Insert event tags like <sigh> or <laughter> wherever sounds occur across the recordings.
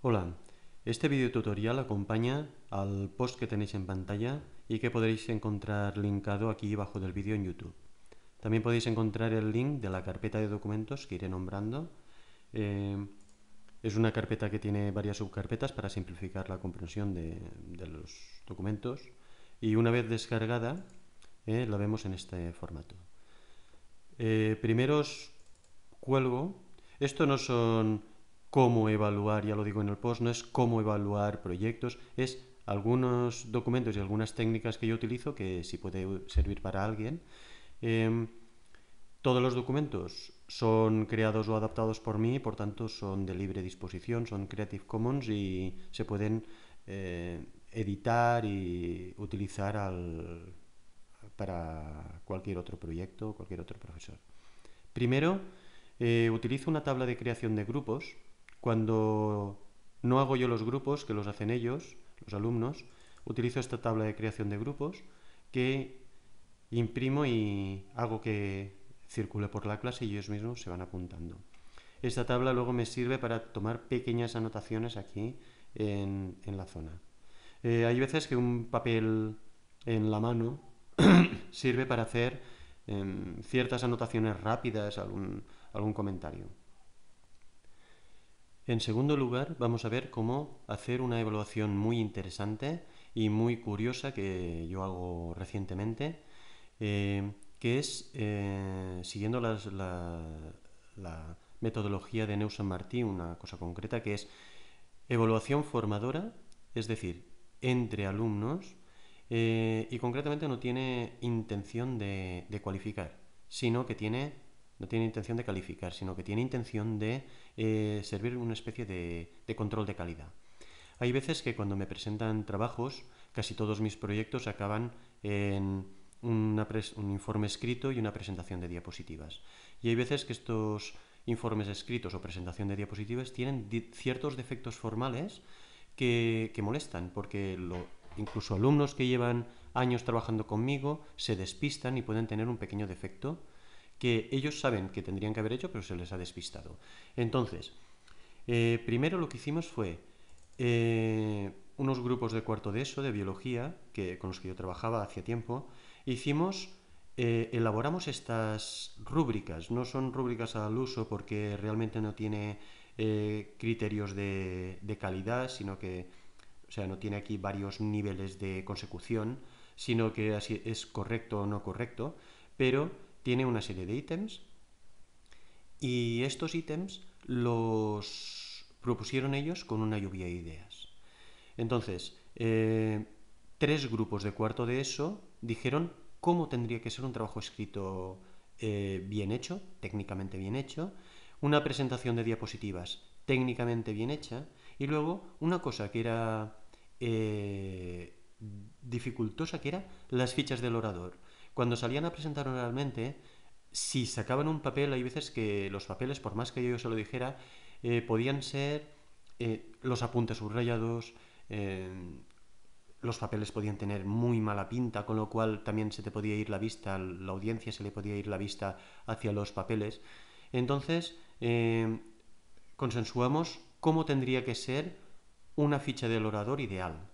Hola, este video tutorial acompaña al post que tenéis en pantalla y que podréis encontrar linkado aquí abajo del vídeo en YouTube. También podéis encontrar el link de la carpeta de documentos que iré nombrando. Eh, es una carpeta que tiene varias subcarpetas para simplificar la comprensión de, los documentos y una vez descargada eh, la vemos en este formato. Eh, primero os cuelgo, esto no son cómo evaluar, ya lo digo en el post, no es cómo evaluar proyectos, es algunos documentos y algunas técnicas que yo utilizo, que si puede servir para alguien. Em, todos los documentos son creados o adaptados por mí, por tanto son de libre disposición, son Creative Commons y se pueden eh, editar y utilizar al, para cualquier otro proyecto, cualquier otro profesor. Primero, eh, utilizo una tabla de creación de grupos cuando no hago yo los grupos, que los hacen ellos, los alumnos, utilizo esta tabla de creación de grupos que imprimo y hago que circule por la clase y ellos mismos se van apuntando. Esta tabla luego me sirve para tomar pequeñas anotaciones aquí en, la zona. Eh, hay veces que un papel en la mano <coughs> sirve para hacer em, ciertas anotaciones rápidas, algún comentario. En segundo lugar, vamos a ver cómo hacer una evaluación muy interesante y muy curiosa que yo hago recientemente, eh, que es eh, siguiendo la, metodología de Neu Martín, Martí, una cosa concreta que es evaluación formadora, es decir, entre alumnos, eh, y concretamente no tiene intención de, de cualificar, sino que tiene no tiene intención de calificar, sino que tiene intención de eh, servir una especie de, control de calidad. Hay veces que cuando me presentan trabajos, casi todos mis proyectos acaban en un informe escrito y una presentación de diapositivas. Y hay veces que estos informes escritos o presentación de diapositivas tienen ciertos defectos formales que, molestan, porque incluso alumnos que llevan años trabajando conmigo se despistan y pueden tener un pequeño defecto que ellos saben que tendrían que haber hecho, pero se les ha despistado. Entonces, eh, primero lo que hicimos fue eh, unos grupos de cuarto de eso, de biología, que, con los que yo trabajaba hacía tiempo, hicimos, eh, elaboramos estas rúbricas, no son rúbricas al uso porque realmente no tiene criterios de, calidad, sino que, o sea, no tiene aquí varios niveles de consecución, sino que así es correcto o no correcto, pero tiene una serie de ítems y estos ítems los propusieron ellos con una lluvia de ideas. Entonces, eh, tres grupos de cuarto de eso dijeron cómo tendría que ser un trabajo escrito eh, bien hecho, técnicamente bien hecho, una presentación de diapositivas técnicamente bien hecha y luego una cosa que era eh, dificultosa, que era las fichas del orador cuando salían a presentar oralmente, si sacaban un papel, hay veces que los papeles, por más que yo se lo dijera, eh, podían ser eh, los apuntes subrayados, eh, los papeles podían tener muy mala pinta, con lo cual también se te podía ir la vista, la audiencia se le podía ir la vista hacia los papeles. Entonces, consensuamos cómo tendría que ser una ficha del orador ideal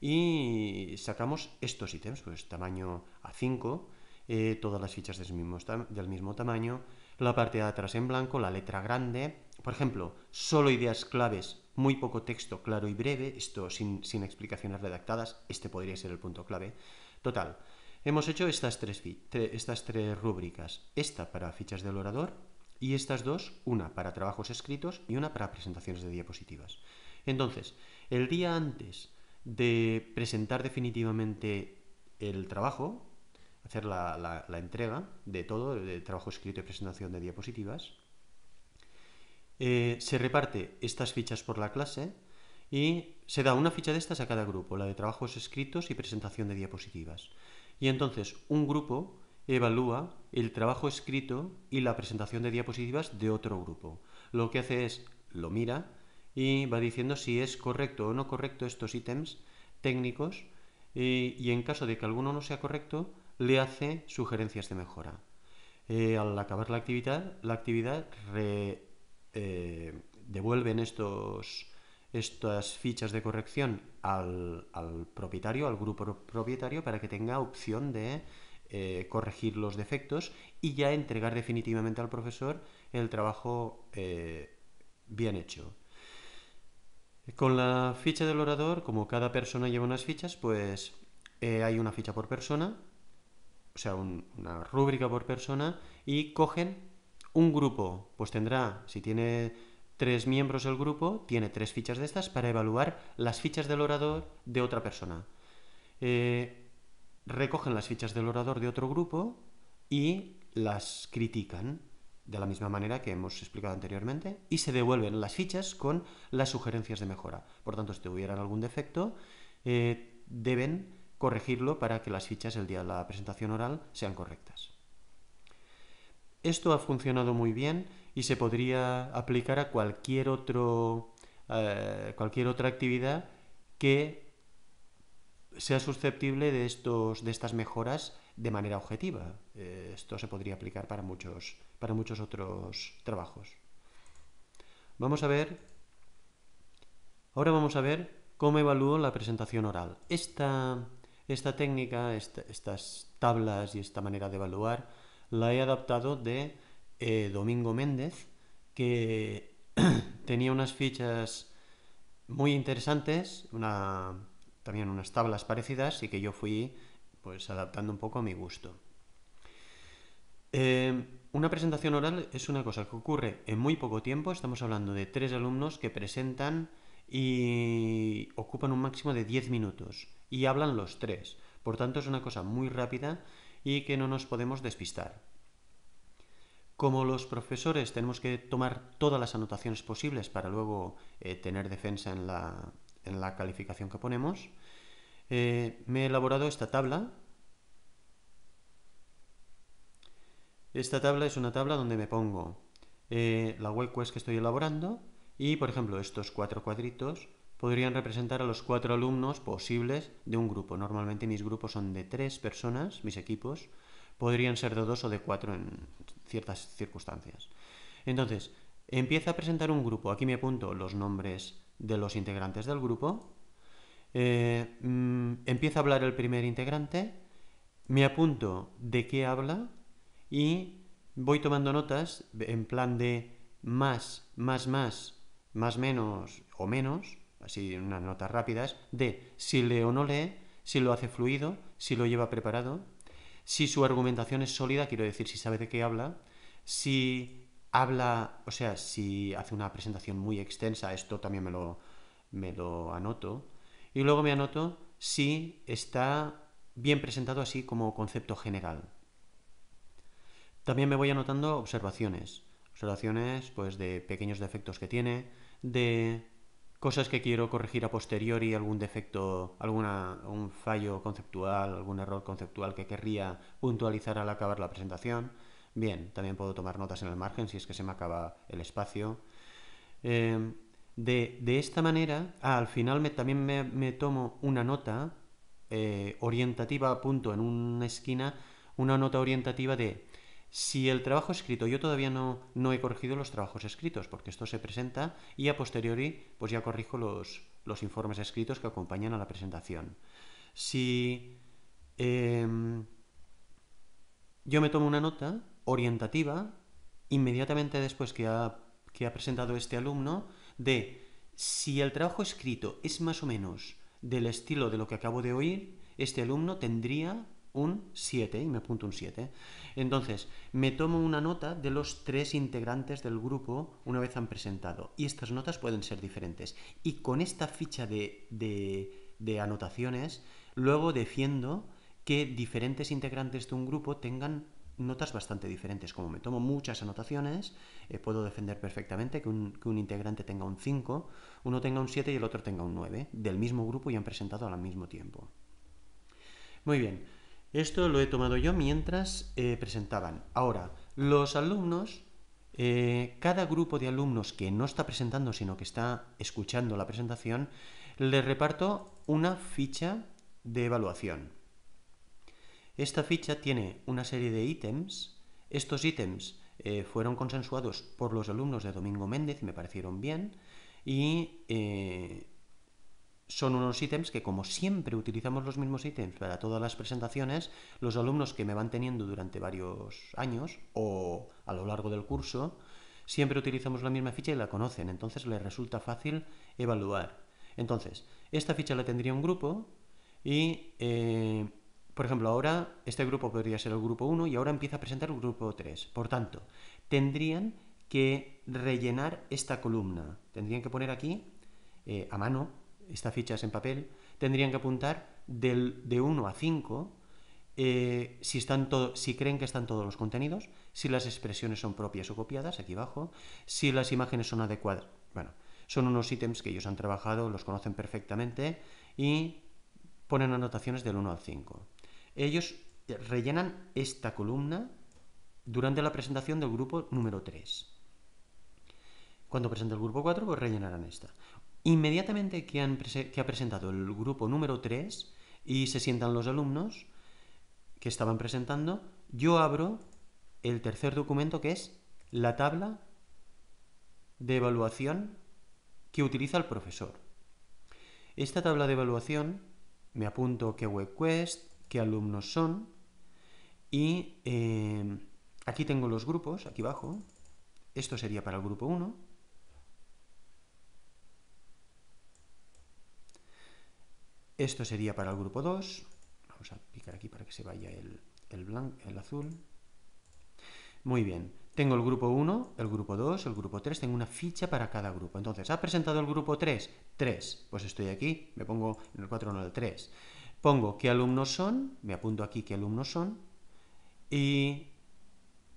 y sacamos estos ítems, pues tamaño A5, eh, todas las fichas del mismo, del mismo tamaño, la parte de atrás en blanco, la letra grande, por ejemplo, solo ideas claves, muy poco texto claro y breve, esto sin, sin explicaciones redactadas, este podría ser el punto clave. Total, hemos hecho estas tres, estas tres rúbricas, esta para fichas del orador y estas dos, una para trabajos escritos y una para presentaciones de diapositivas. Entonces, el día antes de presentar definitivamente el trabajo, hacer la, entrega de todo, de trabajo escrito y presentación de diapositivas. Eh, se reparte estas fichas por la clase y se da una ficha de estas a cada grupo, la de trabajos escritos y presentación de diapositivas. Y entonces un grupo evalúa el trabajo escrito y la presentación de diapositivas de otro grupo. Lo que hace es lo mira y va diciendo si es correcto o no correcto estos ítems técnicos y, en caso de que alguno no sea correcto, le hace sugerencias de mejora. Eh, al acabar la actividad, la actividad devuelve eh, devuelven estos, estas fichas de corrección al, propietario, al grupo propietario, para que tenga opción de eh, corregir los defectos y ya entregar definitivamente al profesor el trabajo bien hecho. Con la ficha del orador, como cada persona lleva unas fichas, pues eh, hay una ficha por persona, o sea, una rúbrica por persona, y cogen un grupo. Pues tendrá, si tiene tres miembros el grupo, tiene tres fichas de estas para evaluar las fichas del orador de otra persona. Eh, recogen las fichas del orador de otro grupo y las critican de la misma manera que hemos explicado anteriormente, y se devuelven las fichas con las sugerencias de mejora. Por tanto, si tuvieran algún defecto, eh, deben corregirlo para que las fichas el día de la presentación oral sean correctas. Esto ha funcionado muy bien y se podría aplicar a cualquier, otro, eh, cualquier otra actividad que sea susceptible de, estos, de estas mejoras de manera objetiva. Eh, esto se podría aplicar para muchos, para muchos otros trabajos. Vamos a ver, ahora vamos a ver cómo evalúo la presentación oral. Esta, esta técnica, estas tablas y esta manera de evaluar la he adaptado de eh, Domingo Méndez, que <clears throat> tenía unas fichas muy interesantes, también unas tablas parecidas y que yo fui pues adaptando un poco a mi gusto. Eh, una presentación oral es una cosa que ocurre en muy poco tiempo, estamos hablando de tres alumnos que presentan y ocupan un máximo de 10 minutos y hablan los tres. Por tanto, es una cosa muy rápida y que no nos podemos despistar. Como los profesores tenemos que tomar todas las anotaciones posibles para luego eh, tener defensa en la, calificación que ponemos, eh, me he elaborado esta tabla Esta tabla es una tabla donde me pongo eh, la web que estoy elaborando y, por ejemplo, estos cuatro cuadritos podrían representar a los cuatro alumnos posibles de un grupo. Normalmente mis grupos son de tres personas, mis equipos, podrían ser de dos o de cuatro en ciertas circunstancias. Entonces, empieza a presentar un grupo. Aquí me apunto los nombres de los integrantes del grupo. Eh, mm, empieza a hablar el primer integrante. Me apunto de qué habla, y voy tomando notas en plan de más, más, más, más menos o menos, así unas notas rápidas, de si lee o no lee, si lo hace fluido, si lo lleva preparado, si su argumentación es sólida, quiero decir, si sabe de qué habla, si habla, o sea, si hace una presentación muy extensa, esto también me lo, me lo anoto, y luego me anoto si está bien presentado así como concepto general. También me voy anotando observaciones. Observaciones pues de pequeños defectos que tiene, de cosas que quiero corregir a posteriori, algún defecto, alguna, un fallo conceptual, algún error conceptual que querría puntualizar al acabar la presentación. Bien, también puedo tomar notas en el margen si es que se me acaba el espacio. Em, de, esta manera, al final también me, tomo una nota eh, orientativa, punto en una esquina, una nota orientativa de si el trabajo escrito, yo todavía no, no he corregido los trabajos escritos, porque esto se presenta y a posteriori pues ya corrijo los, informes escritos que acompañan a la presentación. Si em, yo me tomo una nota orientativa, inmediatamente después que ha, que ha presentado este alumno, de si el trabajo escrito es más o menos del estilo de lo que acabo de oír, este alumno tendría un 7 y me apunto un 7. Entonces, me tomo una nota de los tres integrantes del grupo una vez han presentado. Y estas notas pueden ser diferentes. Y con esta ficha de, anotaciones, luego defiendo que diferentes integrantes de un grupo tengan notas bastante diferentes. Como me tomo muchas anotaciones, eh, puedo defender perfectamente que un, que un, integrante tenga un 5, uno tenga un 7 y el otro tenga un 9, del mismo grupo y han presentado al mismo tiempo. Muy bien, esto lo he tomado yo mientras eh, presentaban. Ahora, los alumnos, eh, cada grupo de alumnos que no está presentando, sino que está escuchando la presentación, les reparto una ficha de evaluación. Esta ficha tiene una serie de ítems. Estos ítems eh, fueron consensuados por los alumnos de Domingo Méndez y me parecieron bien. Y son unos ítems que como siempre utilizamos los mismos ítems para todas las presentaciones, los alumnos que me van teniendo durante varios años o a lo largo del curso, siempre utilizamos la misma ficha y la conocen, entonces les resulta fácil evaluar. Entonces, esta ficha la tendría un grupo y, eh, por ejemplo, ahora este grupo podría ser el grupo 1 y ahora empieza a presentar el grupo 3. Por tanto, tendrían que rellenar esta columna. Tendrían que poner aquí eh, a mano estas fichas en papel, tendrían que apuntar de 1 a 5 eh, si, están si creen que están todos los contenidos, si las expresiones son propias o copiadas, aquí abajo, si las imágenes son adecuadas. Bueno, son unos ítems que ellos han trabajado, los conocen perfectamente y ponen anotaciones del 1 al 5. Ellos eh, rellenan esta columna durante la presentación del grupo número 3. Cuando presente el grupo 4, pues rellenarán esta. Inmediatamente que, ha presentado el grupo número 3 y se sientan los alumnos que estaban presentando, yo abro el tercer documento que es la tabla de evaluación que utiliza el profesor. Esta tabla de evaluación me apunto qué webquest, qué alumnos son y eh, aquí tengo los grupos, aquí abajo. Esto sería para el grupo 1 Esto sería para el grupo 2. Vamos a picar aquí para que se vaya el, azul. Muy bien, tengo el grupo 1, el grupo 2, el grupo 3, tengo una ficha para cada grupo. Entonces, ¿ha presentado el grupo 3? 3, pues estoy aquí, me pongo en el 4, el 3. Pongo qué alumnos son, me apunto aquí qué alumnos son, y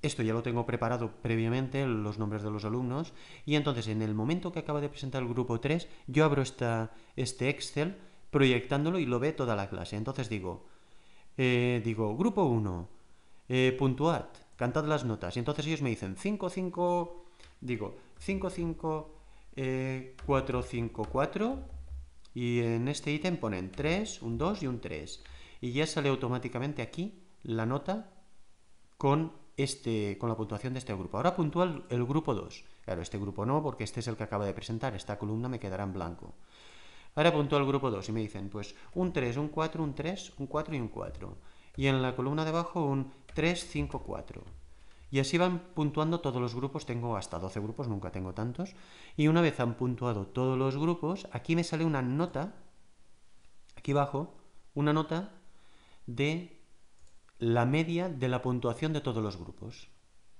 esto ya lo tengo preparado previamente, los nombres de los alumnos, y entonces en el momento que acaba de presentar el grupo 3, yo abro este Excel proyectándolo y lo ve toda la clase. Entonces digo, eh, digo, grupo 1, eh, puntuad, cantad las notas. Y entonces ellos me dicen 5, 5, digo, 5, 5, 4, 5, 4. Y en este ítem ponen 3, un 2 y un 3. Y ya sale automáticamente aquí la nota con, este, con la puntuación de este grupo. Ahora puntúa el, el grupo 2. Claro, este grupo no, porque este es el que acaba de presentar. Esta columna me quedará en blanco. Ahora apunto al grupo 2 y me dicen, pues un 3, un 4, un 3, un 4 y un 4. Y en la columna de abajo un 3, 5, 4. Y así van puntuando todos los grupos, tengo hasta 12 grupos, nunca tengo tantos. Y una vez han puntuado todos los grupos, aquí me sale una nota, aquí abajo, una nota de la media de la puntuación de todos los grupos.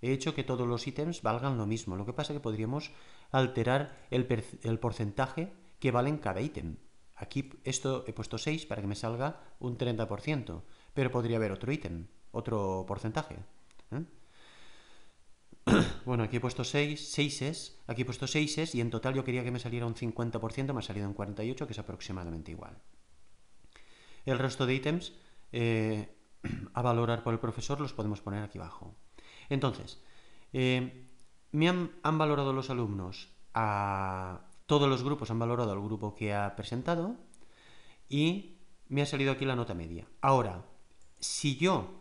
He hecho que todos los ítems valgan lo mismo, lo que pasa es que podríamos alterar el, el porcentaje que valen cada ítem. Aquí esto he puesto 6 para que me salga un 30%, pero podría haber otro ítem, otro porcentaje. ¿eh? <clears throat> Bueno, aquí he puesto 6, 6 es, aquí he puesto 6 es y en total yo quería que me saliera un 50%, me ha salido un 48, que es aproximadamente igual. El resto de ítems eh, <clears throat> a valorar por el profesor los podemos poner aquí abajo. Entonces, eh, me han valorado los alumnos a, todos los grupos han valorado al grupo que ha presentado y me ha salido aquí la nota media. Ahora, si yo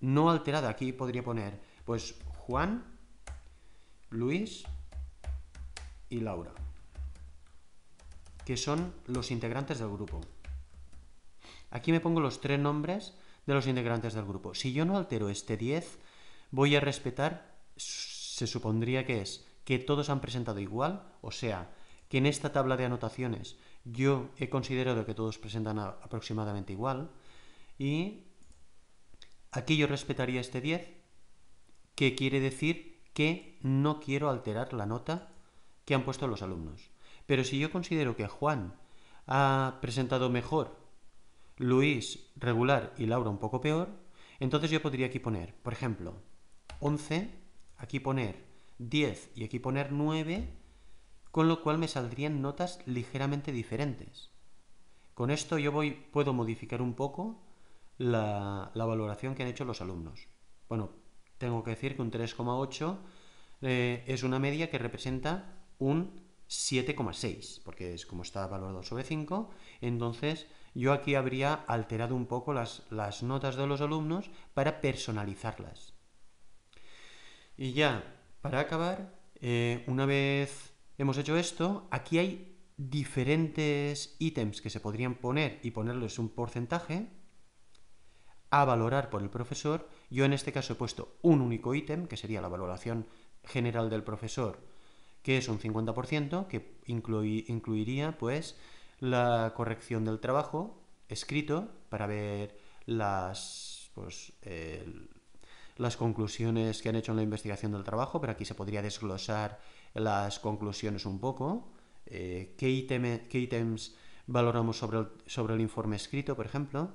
no alterado aquí podría poner, pues Juan, Luis y Laura, que son los integrantes del grupo. Aquí me pongo los tres nombres de los integrantes del grupo. Si yo no altero este 10, voy a respetar, se supondría que es que todos han presentado igual, o sea, que en esta tabla de anotaciones yo he considerado que todos presentan aproximadamente igual y aquí yo respetaría este 10 que quiere decir que no quiero alterar la nota que han puesto los alumnos. Pero si yo considero que Juan ha presentado mejor, Luis regular y Laura un poco peor, entonces yo podría aquí poner, por ejemplo, 11, aquí poner 10 y aquí poner 9 con lo cual me saldrían notas ligeramente diferentes. Con esto yo voy, puedo modificar un poco la, valoración que han hecho los alumnos. Bueno, tengo que decir que un 3,8 eh, es una media que representa un 7,6, porque es como está valorado sobre 5, entonces yo aquí habría alterado un poco las, notas de los alumnos para personalizarlas. Y ya, para acabar, eh, una vez hemos hecho esto, aquí hay diferentes ítems que se podrían poner y ponerles un porcentaje a valorar por el profesor. Yo en este caso he puesto un único ítem, que sería la valoración general del profesor, que es un 50%, que incluiría pues la corrección del trabajo escrito para ver las, pues, las conclusiones que han hecho en la investigación del trabajo, pero aquí se podría desglosar las conclusiones un poco, eh, qué, ítems valoramos sobre el, sobre el, informe escrito, por ejemplo,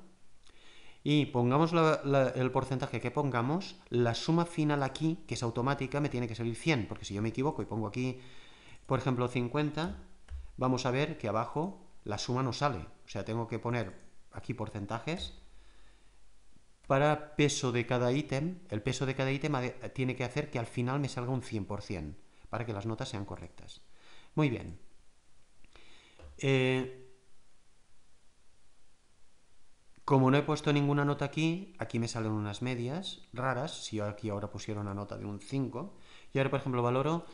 y pongamos el porcentaje que pongamos, la suma final aquí, que es automática, me tiene que salir 100, porque si yo me equivoco y pongo aquí, por ejemplo, 50, vamos a ver que abajo la suma no sale. O sea, tengo que poner aquí porcentajes para peso de cada ítem. El peso de cada ítem tiene que hacer que al final me salga un 100% para que las notas sean correctas. Muy bien. Eh, como no he puesto ninguna nota aquí, aquí me salen unas medias raras, si yo aquí ahora pusiera una nota de un 5, y ahora por ejemplo valoro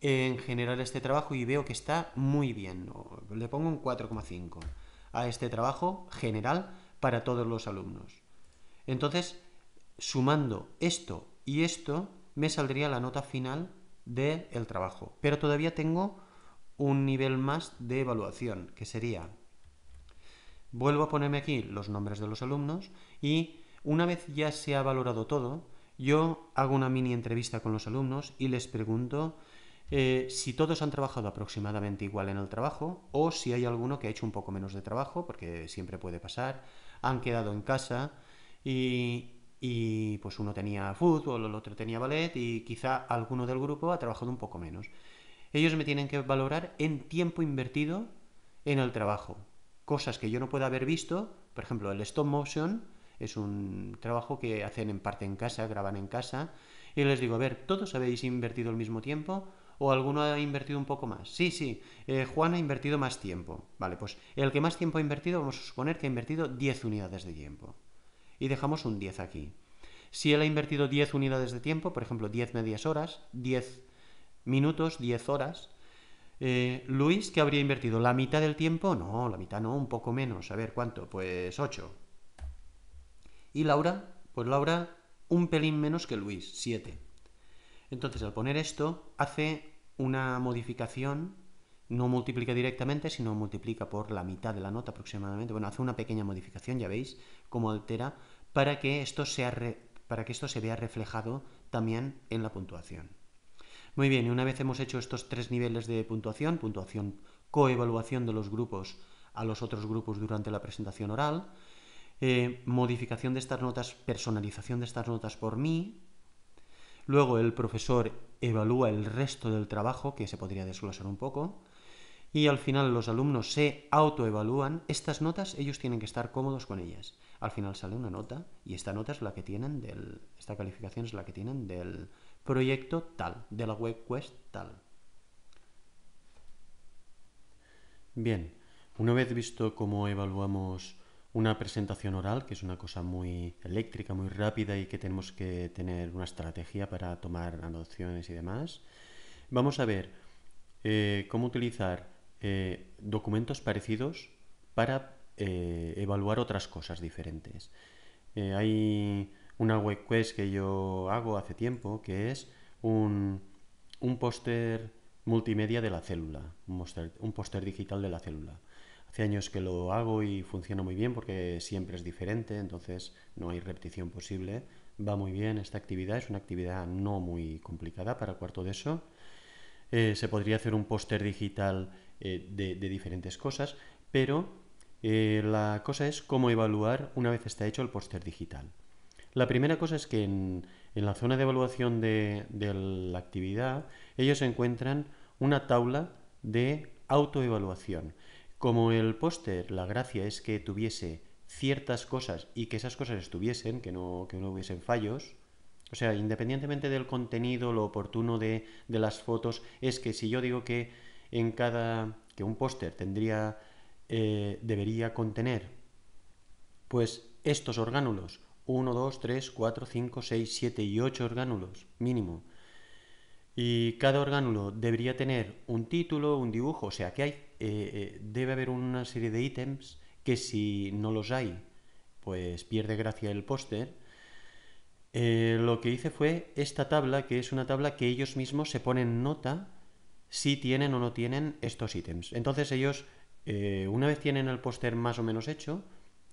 en general este trabajo y veo que está muy bien, le pongo un 4,5 a este trabajo general para todos los alumnos. Entonces, sumando esto y esto, me saldría la nota final del el trabajo. Pero todavía tengo un nivel más de evaluación, que sería, vuelvo a ponerme aquí los nombres de los alumnos y una vez ya se ha valorado todo, yo hago una mini entrevista con los alumnos y les pregunto eh, si todos han trabajado aproximadamente igual en el trabajo o si hay alguno que ha hecho un poco menos de trabajo, porque siempre puede pasar, han quedado en casa y, y pues uno tenía fútbol, el otro tenía ballet y quizá alguno del grupo ha trabajado un poco menos. Ellos me tienen que valorar en tiempo invertido en el trabajo. Cosas que yo no puedo haber visto, por ejemplo, el stop motion es un trabajo que hacen en parte en casa, graban en casa, y les digo, a ver, ¿todos habéis invertido el mismo tiempo? ¿O alguno ha invertido un poco más? Sí, sí, eh, Juan ha invertido más tiempo. Vale, pues el que más tiempo ha invertido, vamos a suponer que ha invertido 10 unidades de tiempo y dejamos un 10 aquí. Si él ha invertido 10 unidades de tiempo, por ejemplo 10 medias horas, 10 minutos, 10 horas, eh, Luis, que habría invertido la mitad del tiempo, no, la mitad no, un poco menos, a ver cuánto, pues 8. Y Laura, pues Laura, un pelín menos que Luis, 7. Entonces, al poner esto, hace una modificación no multiplica directamente, sino multiplica por la mitad de la nota aproximadamente. Bueno, hace una pequeña modificación, ya veis como altera, para que esto, sea para que esto se vea reflejado también en la puntuación. Muy bien, y una vez hemos hecho estos tres niveles de puntuación, puntuación coevaluación de los grupos a los otros grupos durante la presentación oral, eh, modificación de estas notas, personalización de estas notas por mí, luego el profesor evalúa el resto del trabajo, que se podría desglosar un poco, y al final los alumnos se autoevalúan, estas notas ellos tienen que estar cómodos con ellas. Al final sale una nota y esta nota es la que tienen del esta calificación es la que tienen del proyecto tal, de la web tal. Bien, una vez visto cómo evaluamos una presentación oral, que es una cosa muy eléctrica, muy rápida y que tenemos que tener una estrategia para tomar anotaciones y demás, vamos a ver eh, cómo utilizar eh, documentos parecidos para eh, evaluar otras cosas diferentes. Eh, hay una web quest que yo hago hace tiempo que es un, póster multimedia de la célula, un póster digital de la célula. Hace años que lo hago y funciona muy bien porque siempre es diferente, entonces no hay repetición posible. Va muy bien esta actividad, es una actividad no muy complicada para cuarto de eso. se podría hacer un póster digital eh, de, diferentes cosas, pero eh, la cosa es cómo evaluar una vez está hecho el póster digital. La primera cosa es que en, la zona de evaluación de, la actividad ellos encuentran una tabla de autoevaluación. Como el póster, la gracia es que tuviese ciertas cosas y que esas cosas estuviesen, que no, que no hubiesen fallos, o sea, independientemente del contenido, lo oportuno de, las fotos, es que si yo digo que en cada que un póster tendría eh, debería contener pues estos orgánulos 1 2 3 4 5 6 7 y 8 orgánulos mínimo y cada orgánulo debería tener un título un dibujo o sea que hay eh, eh, debe haber una serie de ítems que si no los hay pues pierde gracia el póster lo que hice fue esta tabla que es una tabla que ellos mismos se ponen nota si tienen o no tienen estos ítems. Entonces ellos, eh, una vez tienen el póster más o menos hecho,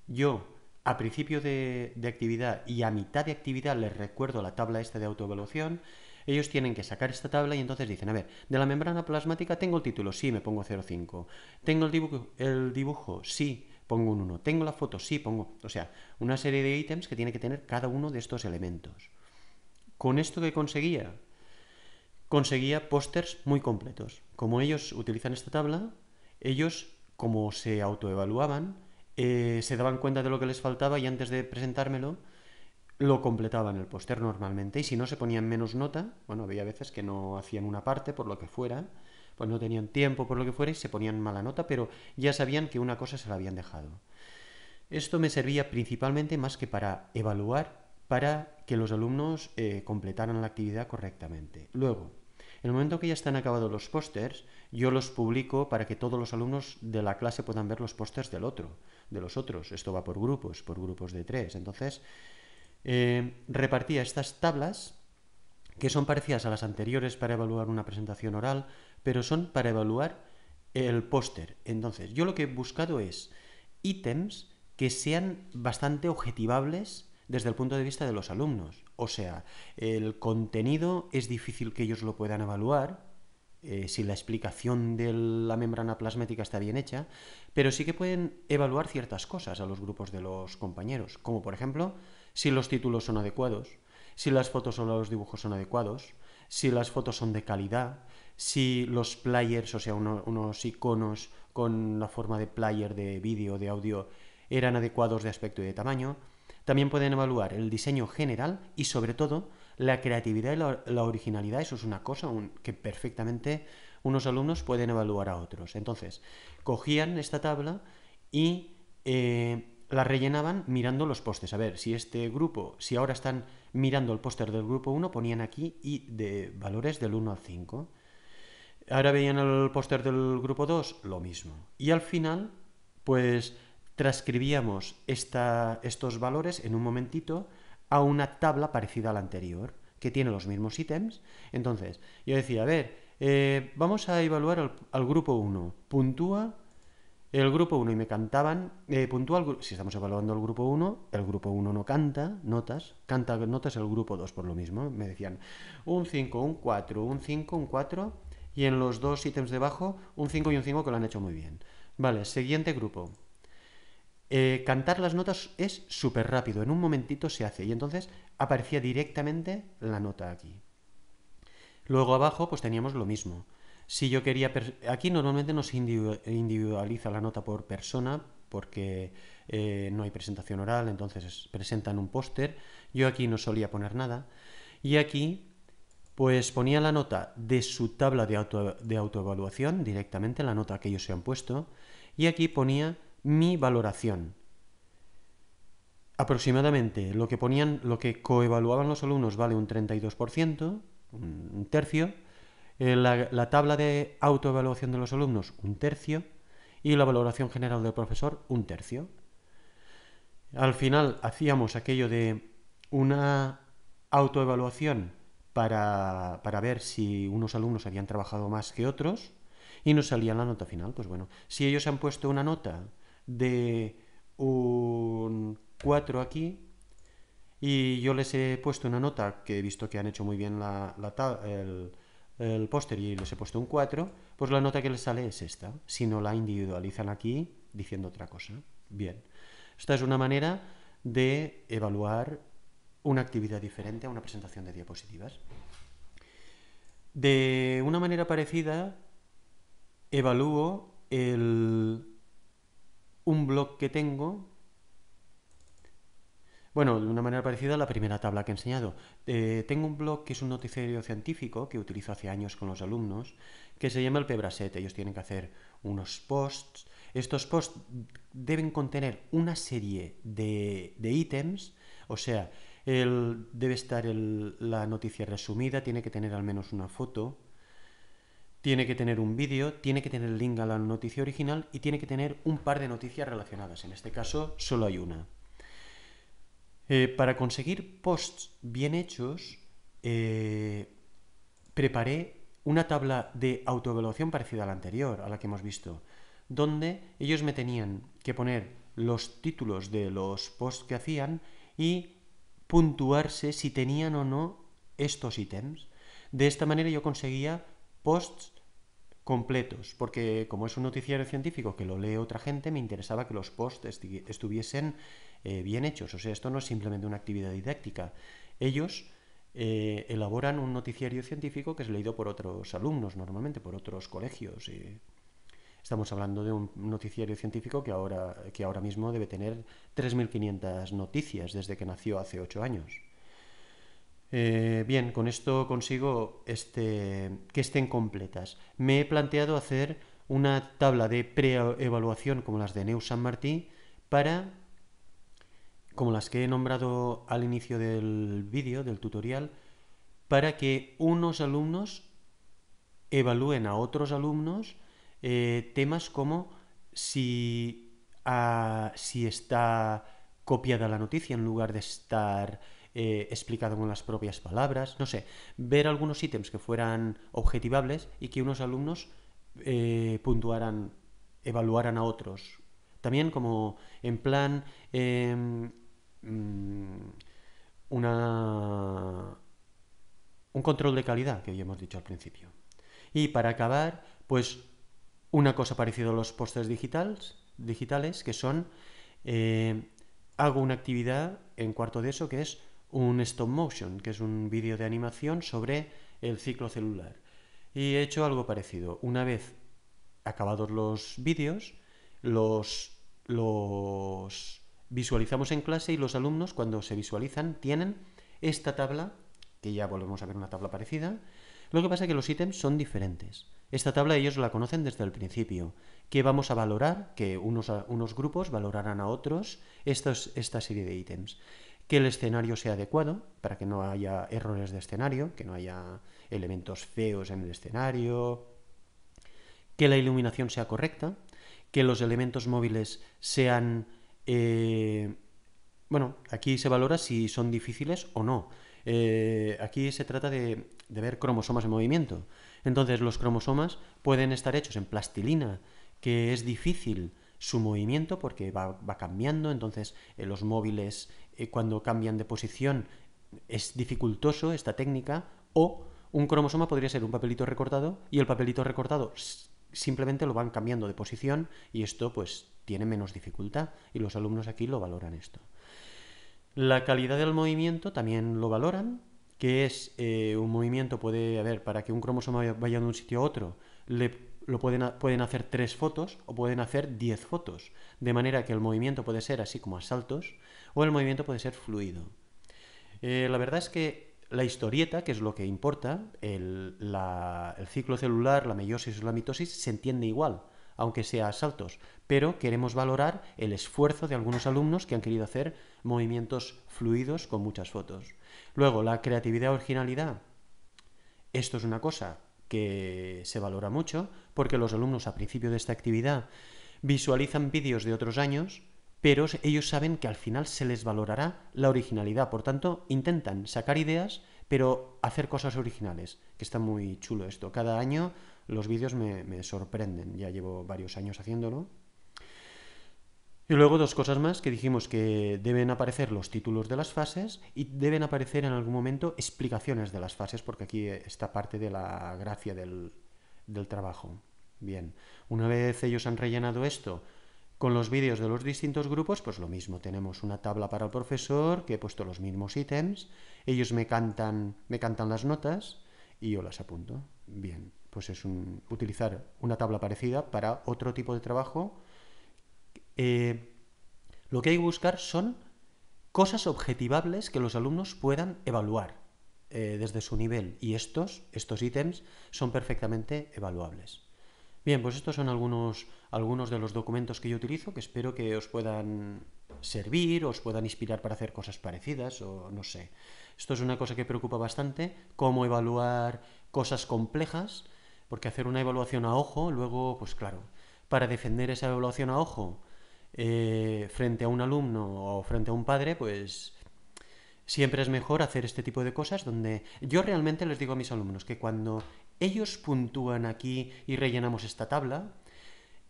yo a principio de, actividad y a mitad de actividad les recuerdo la tabla esta de autoevaluación, ellos tienen que sacar esta tabla y entonces dicen, a ver, de la membrana plasmática tengo el título, sí, me pongo 0,5. Tengo el dibujo, el dibujo, sí, pongo un 1. Tengo la foto, sí, pongo... O sea, una serie de ítems que tiene que tener cada uno de estos elementos. Con esto que conseguía, conseguía pósters muy completos. Como ellos utilizan esta tabla, ellos, como se autoevaluaban, eh, se daban cuenta de lo que les faltaba y antes de presentármelo, lo completaban el póster normalmente. Y si no, se ponían menos nota. Bueno, había veces que no hacían una parte, por lo que fuera, pues no tenían tiempo, por lo que fuera, y se ponían mala nota, pero ya sabían que una cosa se la habían dejado. Esto me servía principalmente más que para evaluar para que los alumnos eh, completaran la actividad correctamente. Luego, en el momento que ya están acabados los pósters, yo los publico para que todos los alumnos de la clase puedan ver los pósters del otro, de los otros. Esto va por grupos, por grupos de tres. Entonces, eh, repartía estas tablas que son parecidas a las anteriores para evaluar una presentación oral, pero son para evaluar el póster. Entonces, yo lo que he buscado es ítems que sean bastante objetivables desde el punto de vista de los alumnos. O sea, el contenido es difícil que ellos lo puedan evaluar, eh, si la explicación de la membrana plasmática está bien hecha, pero sí que pueden evaluar ciertas cosas a los grupos de los compañeros, como por ejemplo si los títulos son adecuados, si las fotos o los dibujos son adecuados, si las fotos son de calidad, si los players, o sea, unos iconos con la forma de player de vídeo, de audio, eran adecuados de aspecto y de tamaño. También pueden evaluar el diseño general y sobre todo la creatividad y la, originalidad. Eso es una cosa que perfectamente unos alumnos pueden evaluar a otros. Entonces, cogían esta tabla y eh, la rellenaban mirando los postes. A ver, si este grupo, si ahora están mirando el póster del grupo 1, ponían aquí y de valores del 1 al 5. Ahora veían el póster del grupo 2, lo mismo. Y al final, pues transcribíamos estos valores en un momentito a una tabla parecida a la anterior, que tiene los mismos ítems. Entonces, yo decía, a ver, eh, vamos a evaluar al, grupo 1, puntúa el grupo 1 y me cantaban, eh, puntúa, si estamos evaluando el grupo 1, el grupo 1 no canta notas, canta notas el grupo 2 por lo mismo, me decían un 5, un 4, un 5, un 4 y en los dos ítems debajo un 5 y un 5 que lo han hecho muy bien. Vale, siguiente grupo, eh, cantar las notas es súper rápido, en un momentito se hace y entonces aparecía directamente la nota aquí. Luego abajo pues teníamos lo mismo. Si yo quería... Aquí normalmente nos individualiza la nota por persona porque eh, no hay presentación oral, entonces presentan un póster. Yo aquí no solía poner nada. Y aquí pues ponía la nota de su tabla de, de autoevaluación directamente, la nota que ellos se han puesto. Y aquí ponía mi valoración. Aproximadamente lo que ponían, lo que coevaluaban los alumnos vale un 32%, un tercio, eh, la, tabla de autoevaluación de los alumnos un tercio y la valoración general del profesor un tercio. Al final hacíamos aquello de una autoevaluación para, para, ver si unos alumnos habían trabajado más que otros y nos salía la nota final. Pues bueno, si ellos han puesto una nota de un 4 aquí y yo les he puesto una nota que he visto que han hecho muy bien la, el, el póster y les he puesto un 4, pues la nota que les sale es esta, si no la individualizan aquí diciendo otra cosa. Bien, esta es una manera de evaluar una actividad diferente a una presentación de diapositivas. De una manera parecida, evalúo el un blog que tengo, bueno, de una manera parecida a la primera tabla que he enseñado. Eh, tengo un blog que es un noticiero científico que utilizo hace años con los alumnos, que se llama el Pebraset. Ellos tienen que hacer unos posts. Estos posts deben contener una serie de, de ítems, o sea, el, debe estar la noticia resumida, tiene que tener al menos una foto, tiene que tener un vídeo, tiene que tener el link a la noticia original y tiene que tener un par de noticias relacionadas. En este caso, solo hay una. Eh, para conseguir posts bien hechos, eh, preparé una tabla de autoevaluación parecida a la anterior, a la que hemos visto, donde ellos me tenían que poner los títulos de los posts que hacían y puntuarse si tenían o no estos ítems. De esta manera yo conseguía posts completos, porque como es un noticiario científico que lo lee otra gente, me interesaba que los posts estuviesen eh, bien hechos. O sea, esto no es simplemente una actividad didáctica. Ellos eh, elaboran un noticiario científico que es leído por otros alumnos normalmente, por otros colegios. Estamos hablando de un noticiario científico que ahora, que ahora mismo debe tener 3.500 noticias desde que nació hace ocho años. Eh, bien, con esto consigo este, que estén completas. Me he planteado hacer una tabla de pre-evaluación como las de Neu San Martín para, como las que he nombrado al inicio del vídeo, del tutorial, para que unos alumnos evalúen a otros alumnos eh, temas como si, ah, si está copiada la noticia en lugar de estar eh, explicado con las propias palabras, no sé, ver algunos ítems que fueran objetivables y que unos alumnos eh, puntuaran, evaluaran a otros. También como en plan em, mm, una, un control de calidad que ya hemos dicho al principio. Y para acabar, pues una cosa parecida a los pósters digitales, digitales que son eh, hago una actividad en cuarto de eso que es un stop motion, que es un vídeo de animación sobre el ciclo celular. Y he hecho algo parecido. Una vez acabados los vídeos, los, los visualizamos en clase y los alumnos cuando se visualizan tienen esta tabla, que ya volvemos a ver una tabla parecida. Lo que pasa es que los ítems son diferentes. Esta tabla ellos la conocen desde el principio. ¿Qué vamos a valorar? Que unos, unos grupos valorarán a otros esta serie de ítems que el escenario sea adecuado, para que no haya errores de escenario, que no haya elementos feos en el escenario, que la iluminación sea correcta, que los elementos móviles sean... Eh, bueno, aquí se valora si son difíciles o no. Eh, aquí se trata de, ver cromosomas en movimiento. Entonces los cromosomas pueden estar hechos en plastilina, que es difícil su movimiento porque va, cambiando, entonces eh, los móviles eh, cuando cambian de posición es dificultoso esta técnica, o un cromosoma podría ser un papelito recortado y el papelito recortado simplemente lo van cambiando de posición y esto pues tiene menos dificultad y los alumnos aquí lo valoran esto. La calidad del movimiento también lo valoran, que es eh, un movimiento puede haber para que un cromosoma vaya de un sitio a otro, lo pueden, pueden, hacer tres fotos o pueden hacer diez fotos, de manera que el movimiento puede ser así como a saltos o el movimiento puede ser fluido. Eh, la verdad es que la historieta, que es lo que importa, el, el ciclo celular, la meiosis o la mitosis, se entiende igual, aunque sea a saltos, pero queremos valorar el esfuerzo de algunos alumnos que han querido hacer movimientos fluidos con muchas fotos. Luego, la creatividad originalidad. Esto es una cosa que se valora mucho porque los alumnos a principio de esta actividad visualizan vídeos de otros años pero ellos saben que al final se les valorará la originalidad, por tanto intentan sacar ideas, pero hacer cosas originales, que está muy chulo esto. Cada año los vídeos me, sorprenden, ya llevo varios años haciéndolo. Y luego dos cosas más que dijimos que deben aparecer los títulos de las fases y deben aparecer en algún momento explicaciones de las fases porque aquí está parte de la gracia del, del trabajo. Bien, una vez ellos han rellenado esto, con los vídeos de los distintos grupos, pues lo mismo, tenemos una tabla para el profesor que he puesto los mismos ítems, ellos me cantan, me cantan las notas y yo las apunto. Bien, pues es un, utilizar una tabla parecida para otro tipo de trabajo. Eh, lo que hay que buscar son cosas objetivables que los alumnos puedan evaluar eh, desde su nivel y estos, estos ítems son perfectamente evaluables. Bien, pues estos son algunos, algunos de los documentos que yo utilizo que espero que os puedan servir, os puedan inspirar para hacer cosas parecidas o no sé. Esto es una cosa que preocupa bastante, cómo evaluar cosas complejas, porque hacer una evaluación a ojo, luego, pues claro, para defender esa evaluación a ojo eh, frente a un alumno o frente a un padre, pues siempre es mejor hacer este tipo de cosas donde yo realmente les digo a mis alumnos que cuando ellos puntúan aquí y rellenamos esta tabla,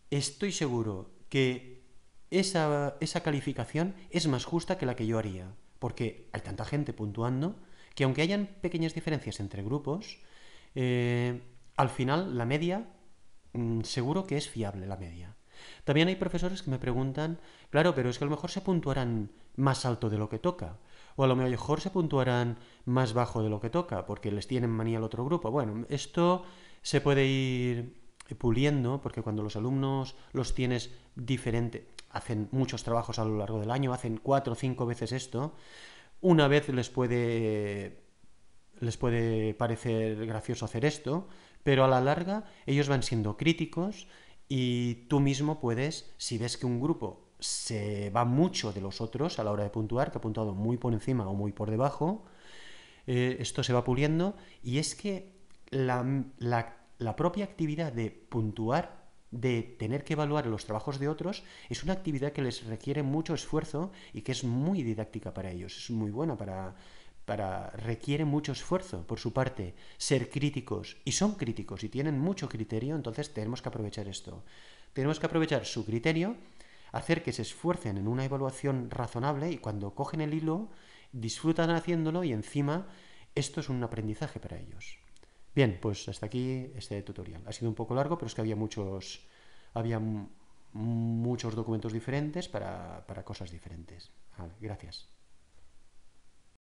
estoy seguro que esa, calificación es más justa que la que yo haría, porque hay tanta gente puntuando que aunque hayan pequeñas diferencias entre grupos, eh, al final la media mm, seguro que es fiable la media. También hay profesores que me preguntan, claro, pero es que a lo mejor se puntuarán más alto de lo que toca o a lo mejor se puntuarán más bajo de lo que toca, porque les tienen manía al otro grupo. Bueno, esto se puede ir puliendo, porque cuando los alumnos los tienes diferente, hacen muchos trabajos a lo largo del año, hacen cuatro o cinco veces esto, una vez les puede les puede parecer gracioso hacer esto, pero a la larga ellos van siendo críticos y tú mismo puedes, si ves que un grupo se va mucho de los otros a la hora de puntuar, que ha puntuado muy por encima o muy por debajo. Eh, esto se va puliendo y es que la, la propia actividad de puntuar de tener que evaluar los trabajos de otros es una actividad que les requiere mucho esfuerzo y que es muy didáctica para ellos, es muy buena para, para requiere mucho esfuerzo por su parte ser críticos y son críticos y tienen mucho criterio, entonces tenemos que aprovechar esto. Tenemos que aprovechar su criterio hacer que se esfuercen en una evaluación razonable y cuando cogen el hilo disfrutan haciéndolo y encima esto es un aprendizaje para ellos. Bien, pues hasta aquí este tutorial. Ha sido un poco largo, pero es que había muchos, había muchos documentos diferentes para, para cosas diferentes. gracias.